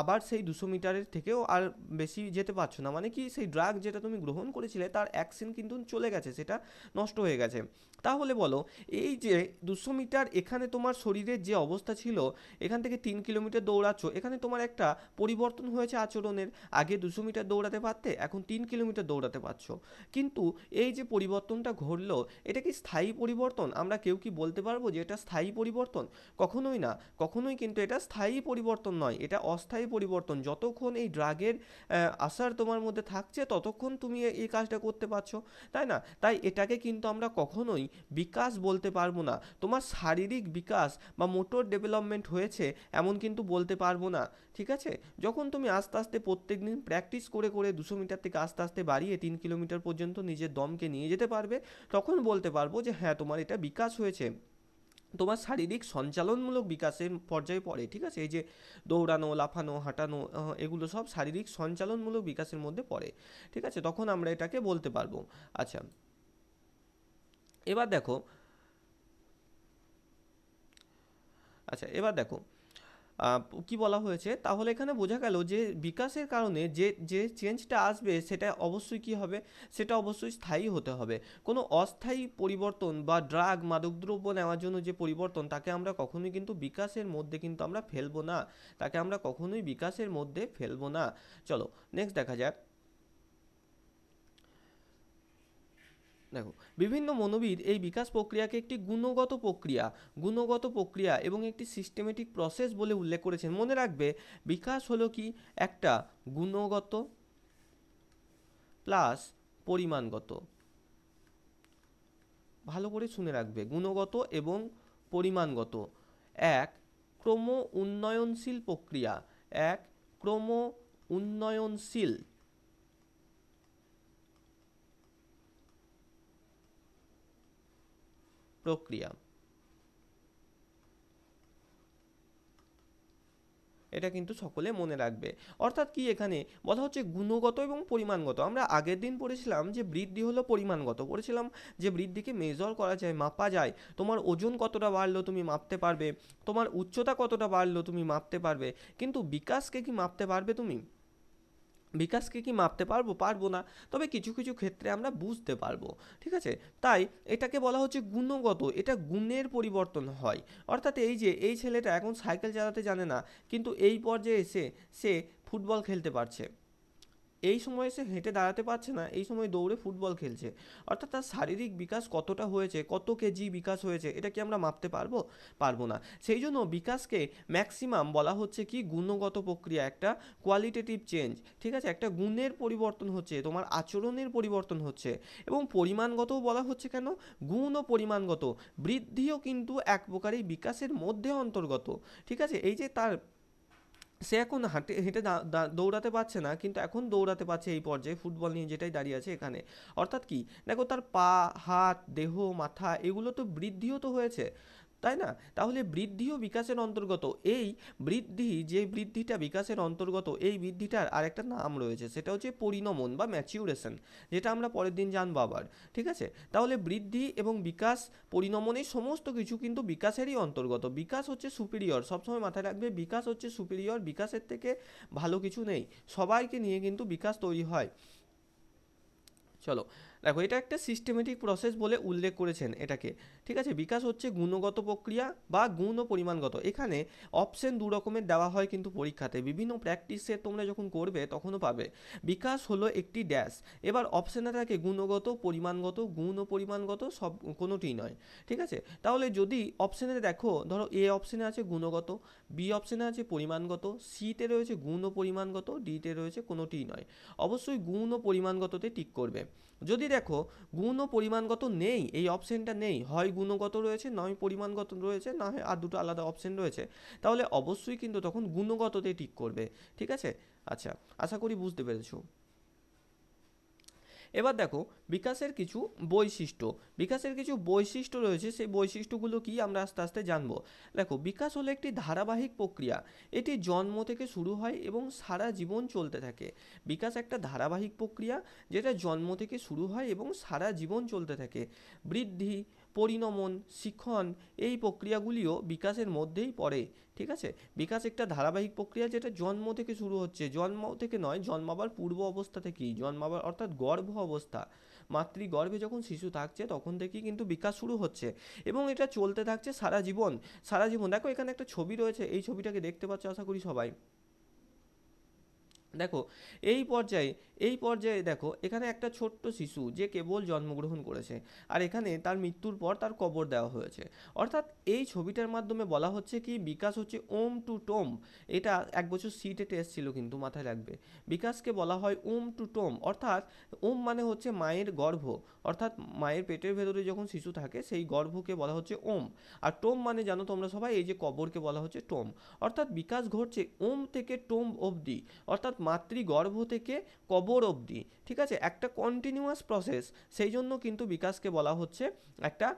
আবার সেই দুশো মিটারের থেকেও আর বেশি যেতে পারছো না মানে কি সেই ড্রাগ যেটা তুমি গ্রহণ করেছিলে তার অ্যাকশন কিন্তু চলে গেছে সেটা নষ্ট হয়ে গেছে তাহলে বলো এই যে দুশো মিটার এখানে তোমার শরীরের যে অবস্থা ছিল এখান থেকে তিন কিলোমিটার দৌড়াচ্ছ এখানে তোমার একটা পরিবর্তন হয়েছে আচরণের আগে দুশো মিটার দৌড়াতে পারতে এখন তিন কিলোমিটার দৌড়াতে পারছো কিন্তু এই যে পরিবর্তনটা ঘটলো এটা কি স্থায়ী পরিবর্তন আমরা কেউ কি বলতে পারবো যে এটা স্থায়ী পরিবর্তন কখনোই না কখনোই কিন্তু এটা স্থায়ী পরিবর্তন নয় এটা অস্থায়ী পরিবর্তন যতক্ষণ এই ড্রাগের আসার তোমার মধ্যে থাকছে ততক্ষণ তুমি এই কাজটা করতে পারছো তাই না তাই এটাকে কিন্তু আমরা কখনোই বিকাশ বলতে পারবো না তোমার শারীরিক বিকাশ বা মোটর ডেভেলপমেন্ট হয়েছে এমন কিন্তু বলতে পারবো না ঠিক আছে যখন তুমি আস্তে আস্তে প্রত্যেক দিন প্র্যাকটিস করে করে দুশো মিটার থেকে আস্তে আস্তে বাড়িয়ে তিন কিলোমিটার পর্যন্ত নিজের দমকে নিয়ে যেতে পারবে তখন বলতে পারবো যে হ্যাঁ তোমার এটা বিকাশ হয়েছে তোমার শারীরিক সঞ্চালনমূলক বিকাশের পর্যায়ে পড়ে ঠিক আছে এই যে দৌড়ানো লাফানো হাঁটানো এগুলো সব শারীরিক সঞ্চালনমূলক বিকাশের মধ্যে পড়ে ঠিক আছে তখন আমরা এটাকে বলতে পারবো আচ্ছা এবার দেখো আচ্ছা এবার দেখো কি বলা হয়েছে তাহলে এখানে বোঝা গেল যে বিকাশের কারণে যে যে চেঞ্জটা আসবে সেটা অবশ্যই কি হবে সেটা অবশ্যই স্থায়ী হতে হবে কোনো অস্থায়ী পরিবর্তন বা ড্রাগ মাদকদ্রব্য নেওয়ার জন্য যে পরিবর্তন তাকে আমরা কখনোই কিন্তু বিকাশের মধ্যে কিন্তু আমরা ফেলবো না তাকে আমরা কখনোই বিকাশের মধ্যে ফেলবো না চলো নেক্সট দেখা যাক দেখো বিভিন্ন মনোবিদ এই বিকাশ প্রক্রিয়াকে একটি গুণগত প্রক্রিয়া গুণগত প্রক্রিয়া এবং একটি সিস্টেমেটিক প্রসেস বলে উল্লেখ করেছেন মনে রাখবে বিকাশ হলো কি একটা গুণগত প্লাস পরিমাণগত ভালো করে শুনে রাখবে গুণগত এবং পরিমাণগত এক ক্রম উন্নয়নশীল প্রক্রিয়া এক ক্রম উন্নয়নশীল প্রক্রিয়া এটা কিন্তু সকলে মনে রাখবে অর্থাৎ কি এখানে বলা হচ্ছে গুণগত এবং পরিমাণগত আমরা আগের দিন পড়েছিলাম যে বৃদ্ধি হলো পরিমাণগত পড়েছিলাম যে বৃদ্ধিকে মেজর করা যায় মাপা যায় তোমার ওজন কতটা বাড়লো তুমি মাপতে পারবে তোমার উচ্চতা কতটা বাড়লো তুমি মাপতে পারবে কিন্তু বিকাশকে কি মাপতে পারবে তুমি বিকাশকে কি মাপতে পারবো পারবো না তবে কিছু কিছু ক্ষেত্রে আমরা বুঝতে পারবো ঠিক আছে তাই এটাকে বলা হচ্ছে গুণগত এটা গুণের পরিবর্তন হয় অর্থাৎ এই যে এই ছেলেটা এখন সাইকেল চালাতে জানে না কিন্তু এই পর্যায়ে এসে সে ফুটবল খেলতে পারছে এই সময় সে হেঁটে দাঁড়াতে পারছে না এই সময় দৌড়ে ফুটবল খেলছে অর্থাৎ তার শারীরিক বিকাশ কতটা হয়েছে কত কেজি বিকাশ হয়েছে এটা কি আমরা মাপতে পারবো পারবো না সেই জন্য বিকাশকে ম্যাক্সিমাম বলা হচ্ছে কি গুণগত প্রক্রিয়া একটা কোয়ালিটেটিভ চেঞ্জ ঠিক আছে একটা গুণের পরিবর্তন হচ্ছে তোমার আচরণের পরিবর্তন হচ্ছে এবং পরিমাণগতও বলা হচ্ছে কেন গুণ ও পরিমাণগত বৃদ্ধিও কিন্তু এক প্রকারই বিকাশের মধ্যে অন্তর্গত ঠিক আছে এই যে তার সে এখন হাঁটে হেঁটে দৌড়াতে পারছে না কিন্তু এখন দৌড়াতে পারছে এই পর্যায়ে ফুটবল নিয়ে যেটাই দাঁড়িয়ে আছে এখানে অর্থাৎ কি দেখো তার পা হাত দেহ মাথা এগুলো তো বৃদ্ধিও তো হয়েছে তাই না তাহলে বৃদ্ধিও বিকাশের অন্তর্গত এই বৃদ্ধি যে বৃদ্ধিটা বিকাশের অন্তর্গত এই বৃদ্ধিটার আরেকটা নাম রয়েছে সেটা হচ্ছে পরিণমন বা ম্যাচিউরেশন যেটা আমরা পরের দিন জানবো আবার ঠিক আছে তাহলে বৃদ্ধি এবং বিকাশ পরিণমন সমস্ত কিছু কিন্তু বিকাশেরই অন্তর্গত বিকাশ হচ্ছে সুপিরিয়র সবসময় মাথায় রাখবে বিকাশ হচ্ছে সুপিরিয়র বিকাশের থেকে ভালো কিছু নেই সবাইকে নিয়ে কিন্তু বিকাশ তৈরি হয় চলো দেখো এটা একটা সিস্টেমেটিক প্রসেস বলে উল্লেখ করেছেন এটাকে ঠিক আছে বিকাশ হচ্ছে গুণগত প্রক্রিয়া বা গুণ ও পরিমাণগত এখানে অপশন দু রকমের দেওয়া হয় কিন্তু পরীক্ষাতে বিভিন্ন প্র্যাকটিসে তোমরা যখন করবে তখনও পাবে বিকাশ হলো একটি ড্যাশ এবার অপশানে থাকে গুণগত পরিমাণগত গুণ ও পরিমাণগত সব কোনোটি নয় ঠিক আছে তাহলে যদি অপশানে দেখো ধরো এ অপশানে আছে গুণগত বি অপশানে আছে পরিমাণগত সিতে রয়েছে গুণ ও পরিমাণগত ডিতে রয়েছে কোনোটিই নয় অবশ্যই গুণ ও পরিমাণগততে টিক করবে যদি দেখো গুণ ও পরিমাণগত নেই এই অপশানটা নেই হয় গুণগত রয়েছে নয় পরিমাণগত রয়েছে না হয় আর দুটো আলাদা অপশন রয়েছে তাহলে অবশ্যই কিন্তু তখন গুণগততে টিক করবে ঠিক আছে আচ্ছা আশা করি বুঝতে পেরেছো এবার দেখো বিকাশের কিছু বৈশিষ্ট্য বিকাশের কিছু বৈশিষ্ট্য রয়েছে সেই বৈশিষ্ট্যগুলো কি আমরা আস্তে আস্তে জানবো দেখো বিকাশ হলো একটি ধারাবাহিক প্রক্রিয়া এটি জন্ম থেকে শুরু হয় এবং সারা জীবন চলতে থাকে বিকাশ একটা ধারাবাহিক প্রক্রিয়া যেটা জন্ম থেকে শুরু হয় এবং সারা জীবন চলতে থাকে বৃদ্ধি পরিণমন শিক্ষণ এই প্রক্রিয়াগুলিও বিকাশের মধ্যেই পড়ে ঠিক আছে বিকাশ একটা ধারাবাহিক প্রক্রিয়া যেটা জন্ম থেকে শুরু হচ্ছে জন্ম থেকে নয় জন্মাবার পূর্ব অবস্থা থেকেই জন্মাবার অর্থাৎ গর্ভ অবস্থা মাতৃগর্ভে যখন শিশু থাকছে তখন থেকেই কিন্তু বিকাশ শুরু হচ্ছে এবং এটা চলতে থাকছে সারা জীবন সারা জীবন দেখো এখানে একটা ছবি রয়েছে এই ছবিটাকে দেখতে পাচ্ছ আশা করি সবাই দেখো এই পর্যায়ে এই পর্যায়ে দেখো এখানে একটা ছোট্ট শিশু যে কেবল জন্মগ্রহণ করেছে আর এখানে তার মৃত্যুর পর তার কবর দেওয়া হয়েছে অর্থাৎ এই ছবিটার মাধ্যমে বলা হচ্ছে কি বিকাশ হচ্ছে ওম টু টোম এটা এক বছর সিটে টেস্ট ছিল কিন্তু মাথায় রাখবে বিকাশকে বলা হয় ওম টু টোম অর্থাৎ ওম মানে হচ্ছে মায়ের গর্ভ অর্থাৎ মায়ের পেটের ভেতরে যখন শিশু থাকে সেই গর্ভকে বলা হচ্ছে ওম আর টোম মানে জানো তোমরা সবাই এই যে কবরকে বলা হচ্ছে টোম অর্থাৎ বিকাশ ঘটছে ওম থেকে টোম অবধি অর্থাৎ মাতৃগর্ভ থেকে কবর খবর অবধি ঠিক আছে একটা কন্টিনিউয়াস প্রসেস সেই জন্য কিন্তু বিকাশকে বলা হচ্ছে একটা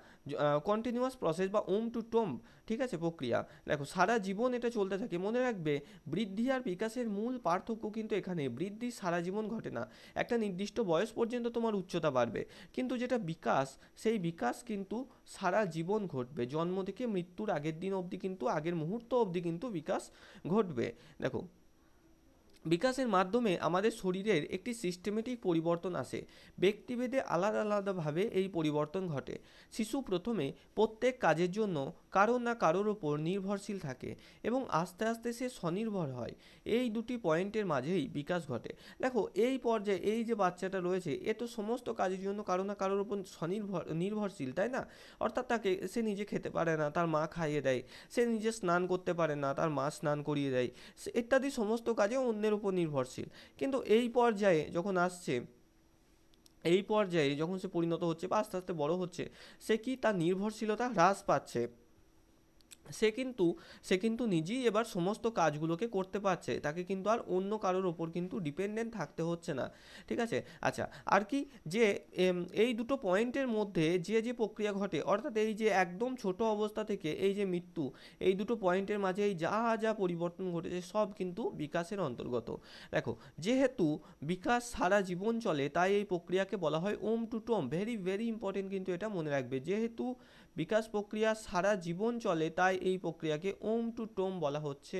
কন্টিনিউয়াস প্রসেস বা ওম টু টোম ঠিক আছে প্রক্রিয়া দেখো সারা জীবন এটা চলতে থাকে মনে রাখবে বৃদ্ধি আর বিকাশের মূল পার্থক্য কিন্তু এখানে বৃদ্ধি সারা জীবন ঘটে না একটা নির্দিষ্ট বয়স পর্যন্ত তোমার উচ্চতা বাড়বে কিন্তু যেটা বিকাশ সেই বিকাশ কিন্তু সারা জীবন ঘটবে জন্ম থেকে মৃত্যুর আগের দিন অবধি কিন্তু আগের মুহূর্ত অবধি কিন্তু বিকাশ ঘটবে দেখো বিকাশের মাধ্যমে আমাদের শরীরের একটি সিস্টেমেটিক পরিবর্তন আসে ব্যক্তিভেদে আলাদা আলাদাভাবে এই পরিবর্তন ঘটে শিশু প্রথমে প্রত্যেক কাজের জন্য কারো না কারোর ওপর নির্ভরশীল থাকে এবং আস্তে আস্তে সে স্বনির্ভর হয় এই দুটি পয়েন্টের মাঝেই বিকাশ ঘটে দেখো এই পর্যায়ে এই যে বাচ্চাটা রয়েছে এ তো সমস্ত কাজের জন্য কারো না কারোর ওপর স্বনির্ভর নির্ভরশীল তাই না অর্থাৎ তাকে সে নিজে খেতে পারে না তার মা খাইয়ে দেয় সে নিজে স্নান করতে পারে না তার মা স্নান করিয়ে দেয় ইত্যাদি সমস্ত কাজে অন্যের তাদের উপর নির্ভরশীল কিন্তু এই পর্যায়ে যখন আসছে এই পর্যায়ে যখন সে পরিণত হচ্ছে বা আস্তে আস্তে বড় হচ্ছে সে কি তার নির্ভরশীলতা হ্রাস পাচ্ছে সে কিন্তু সে কিন্তু নিজেই এবার সমস্ত কাজগুলোকে করতে পারছে তাকে কিন্তু আর অন্য কারোর ওপর কিন্তু ডিপেন্ডেন্ট থাকতে হচ্ছে না ঠিক আছে আচ্ছা আর কি যে এই দুটো পয়েন্টের মধ্যে যে যে প্রক্রিয়া ঘটে অর্থাৎ এই যে একদম ছোট অবস্থা থেকে এই যে মৃত্যু এই দুটো পয়েন্টের মাঝে এই যা যা পরিবর্তন ঘটেছে সব কিন্তু বিকাশের অন্তর্গত দেখো যেহেতু বিকাশ সারা জীবন চলে তাই এই প্রক্রিয়াকে বলা হয় ওম টু টোম ভেরি ভেরি ইম্পর্টেন্ট কিন্তু এটা মনে রাখবে যেহেতু বিকাশ প্রক্রিয়া সারা জীবন চলে তাই এই প্রক্রিয়াকে ওম টু টোম বলা হচ্ছে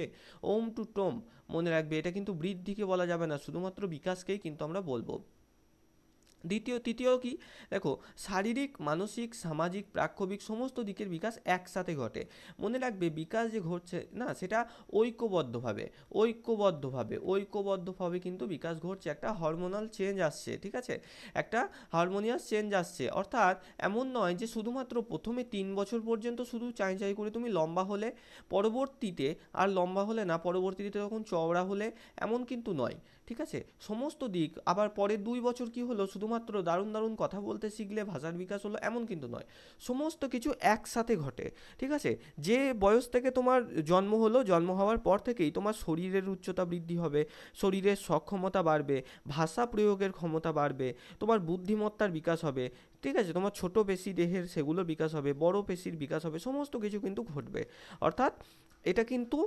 ওম টু টোম মনে রাখবে এটা কিন্তু বৃদ্ধিকে বলা যাবে না শুধুমাত্র বিকাশকেই কিন্তু আমরা বলবো দ্বিতীয় তৃতীয় কি দেখো শারীরিক মানসিক সামাজিক প্রাক্ষবিক সমস্ত দিকের বিকাশ একসাথে ঘটে মনে রাখবে বিকাশ যে ঘটছে না সেটা ঐক্যবদ্ধভাবে ঐক্যবদ্ধভাবে ঐক্যবদ্ধভাবে কিন্তু বিকাশ ঘটছে একটা হরমোনাল চেঞ্জ আসছে ঠিক আছে একটা হারমোনিয়াস চেঞ্জ আসছে অর্থাৎ এমন নয় যে শুধুমাত্র প্রথমে তিন বছর পর্যন্ত শুধু চাই চাই করে তুমি লম্বা হলে পরবর্তীতে আর লম্বা হলে না পরবর্তীতে তখন চওড়া হলে এমন কিন্তু নয় ঠিক আছে সমস্ত দিক আবার পরে দুই বছর কি হলো শুধুমাত্র দারুণ দারুণ কথা বলতে শিখলে ভাষার বিকাশ হলো এমন কিন্তু নয় সমস্ত কিছু একসাথে ঘটে ঠিক আছে যে বয়স থেকে তোমার জন্ম হলো জন্ম হওয়ার পর থেকেই তোমার শরীরের উচ্চতা বৃদ্ধি হবে শরীরের সক্ষমতা বাড়বে ভাষা প্রয়োগের ক্ষমতা বাড়বে তোমার বুদ্ধিমত্তার বিকাশ হবে ঠিক আছে তোমার ছোট পেশি দেহের সেগুলোর বিকাশ হবে বড় পেশির বিকাশ হবে সমস্ত কিছু কিন্তু ঘটবে অর্থাৎ এটা কিন্তু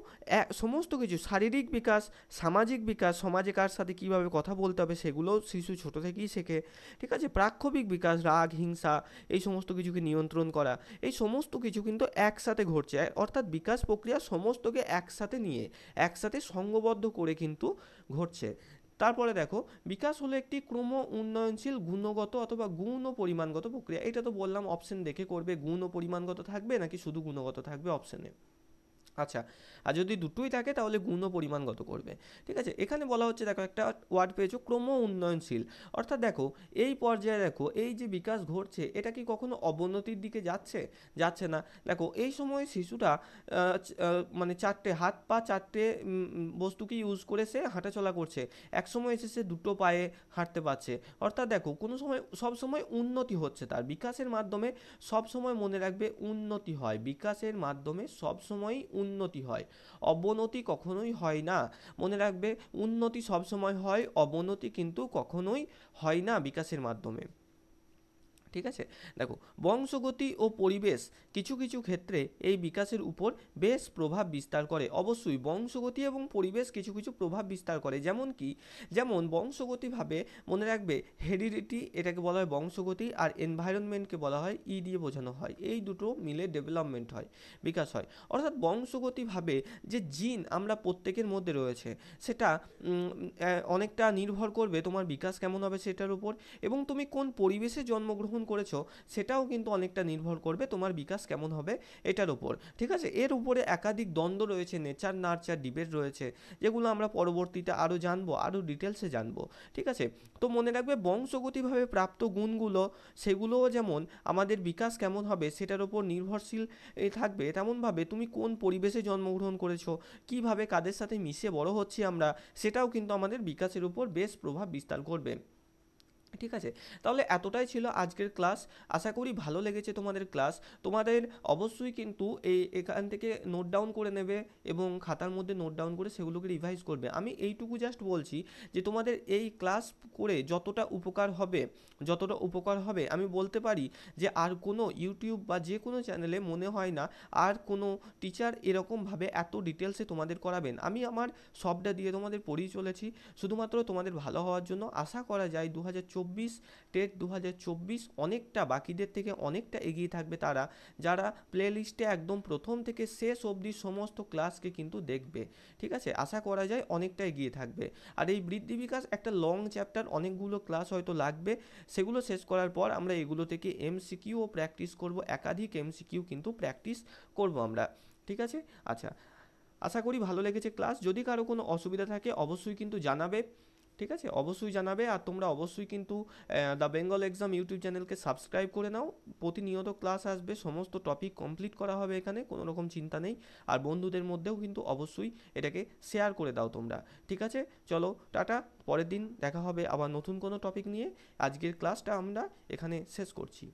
সমস্ত কিছু শারীরিক বিকাশ সামাজিক বিকাশ সমাজে কার সাথে কীভাবে কথা বলতে হবে সেগুলো শিশু ছোট থেকেই শেখে ঠিক আছে প্রাক্ষবিক বিকাশ রাগ হিংসা এই সমস্ত কিছুকে নিয়ন্ত্রণ করা এই সমস্ত কিছু কিন্তু একসাথে ঘটছে অর্থাৎ বিকাশ প্রক্রিয়া সমস্তকে একসাথে নিয়ে একসাথে সঙ্গবদ্ধ করে কিন্তু ঘটছে তারপরে দেখো বিকাশ হলো একটি ক্রম উন্নয়নশীল গুণগত অথবা গুণ ও পরিমাণগত প্রক্রিয়া এটা তো বললাম অপশন দেখে করবে গুণ ও পরিমাণগত থাকবে নাকি শুধু গুণগত থাকবে অপশনে আচ্ছা আর যদি দুটোই থাকে তাহলে গুণ পরিমাণগত করবে ঠিক আছে এখানে বলা হচ্ছে দেখো একটা ওয়ার্ড পেয়েছো ক্রম উন্নয়নশীল অর্থাৎ দেখো এই পর্যায়ে দেখো এই যে বিকাশ ঘটছে এটা কি কখনো অবনতির দিকে যাচ্ছে যাচ্ছে না দেখো এই সময় শিশুটা মানে চারটে হাত পা চারটে বস্তুকে ইউজ করে সে হাঁটাচলা করছে এক সময় এসে সে দুটো পায়ে হাঁটতে পারছে অর্থাৎ দেখো কোনো সময় সব সময় উন্নতি হচ্ছে তার বিকাশের মাধ্যমে সব সময় মনে রাখবে উন্নতি হয় বিকাশের মাধ্যমে সব সময়ই উন্নতি হয় অবনতি কখনোই হয় না মনে রাখবে উন্নতি সবসময় হয় অবনতি কিন্তু কখনোই হয় না বিকাশের মাধ্যমে ঠিক আছে দেখো বংশগতি ও পরিবেশ কিছু কিছু ক্ষেত্রে এই বিকাশের উপর বেশ প্রভাব বিস্তার করে অবশ্যই বংশগতি এবং পরিবেশ কিছু কিছু প্রভাব বিস্তার করে যেমন কি যেমন বংশগতিভাবে মনে রাখবে হেরিডিটি এটাকে বলা হয় বংশগতি আর এনভায়রনমেন্টকে বলা হয় ই দিয়ে বোঝানো হয় এই দুটো মিলে ডেভেলপমেন্ট হয় বিকাশ হয় অর্থাৎ বংশগতিভাবে যে জিন আমরা প্রত্যেকের মধ্যে রয়েছে সেটা অনেকটা নির্ভর করবে তোমার বিকাশ কেমন হবে সেটার উপর এবং তুমি কোন পরিবেশে জন্মগ্রহণ করেছো সেটাও কিন্তু অনেকটা নির্ভর করবে তোমার বিকাশ কেমন হবে এটার উপর ঠিক আছে এর উপরে একাধিক দ্বন্দ্ব রয়েছে নেচার নার্চার ডিবেট রয়েছে যেগুলো আমরা পরবর্তীতে আরও জানবো আরও ডিটেলসে জানবো ঠিক আছে তো মনে রাখবে বংশগতিভাবে প্রাপ্ত গুণগুলো সেগুলোও যেমন আমাদের বিকাশ কেমন হবে সেটার উপর নির্ভরশীল থাকবে তেমনভাবে তুমি কোন পরিবেশে জন্মগ্রহণ করেছো কিভাবে কাদের সাথে মিশে বড় হচ্ছি আমরা সেটাও কিন্তু আমাদের বিকাশের উপর বেশ প্রভাব বিস্তার করবে ঠিক আছে তাহলে এতটাই ছিল আজকের ক্লাস আশা করি ভালো লেগেছে তোমাদের ক্লাস তোমাদের অবশ্যই কিন্তু এই এখান থেকে নোট ডাউন করে নেবে এবং খাতার মধ্যে নোট ডাউন করে সেগুলোকে রিভাইজ করবে আমি এইটুকু জাস্ট বলছি যে তোমাদের এই ক্লাস করে যতটা উপকার হবে যতটা উপকার হবে আমি বলতে পারি যে আর কোনো ইউটিউব বা যে কোনো চ্যানেলে মনে হয় না আর কোনো টিচার এরকমভাবে এত ডিটেলসে তোমাদের করাবেন আমি আমার সবটা দিয়ে তোমাদের পড়িয়ে চলেছি শুধুমাত্র তোমাদের ভালো হওয়ার জন্য আশা করা যায় দু চব্বিশ টেট দু অনেকটা বাকিদের থেকে অনেকটা এগিয়ে থাকবে তারা যারা প্লে লিস্টে একদম প্রথম থেকে শেষ অবধি সমস্ত ক্লাসকে কিন্তু দেখবে ঠিক আছে আশা করা যায় অনেকটা এগিয়ে থাকবে আর এই বৃদ্ধি বিকাশ একটা লং চ্যাপ্টার অনেকগুলো ক্লাস হয়তো লাগবে সেগুলো শেষ করার পর আমরা এগুলো থেকে এমসিকিউও প্র্যাকটিস করব একাধিক এমসিকিউ কিন্তু প্র্যাকটিস করব আমরা ঠিক আছে আচ্ছা আশা করি ভালো লেগেছে ক্লাস যদি কারো কোনো অসুবিধা থাকে অবশ্যই কিন্তু জানাবে ঠিক আছে অবশ্যই জানাবে আর তোমরা অবশ্যই কিন্তু দ্য বেঙ্গল এক্সাম ইউটিউব চ্যানেলকে সাবস্ক্রাইব করে নাও প্রতিনিয়ত ক্লাস আসবে সমস্ত টপিক কমপ্লিট করা হবে এখানে কোনো রকম চিন্তা নেই আর বন্ধুদের মধ্যেও কিন্তু অবশ্যই এটাকে শেয়ার করে দাও তোমরা ঠিক আছে চলো টাটা পরের দিন দেখা হবে আবার নতুন কোনো টপিক নিয়ে আজকের ক্লাসটা আমরা এখানে শেষ করছি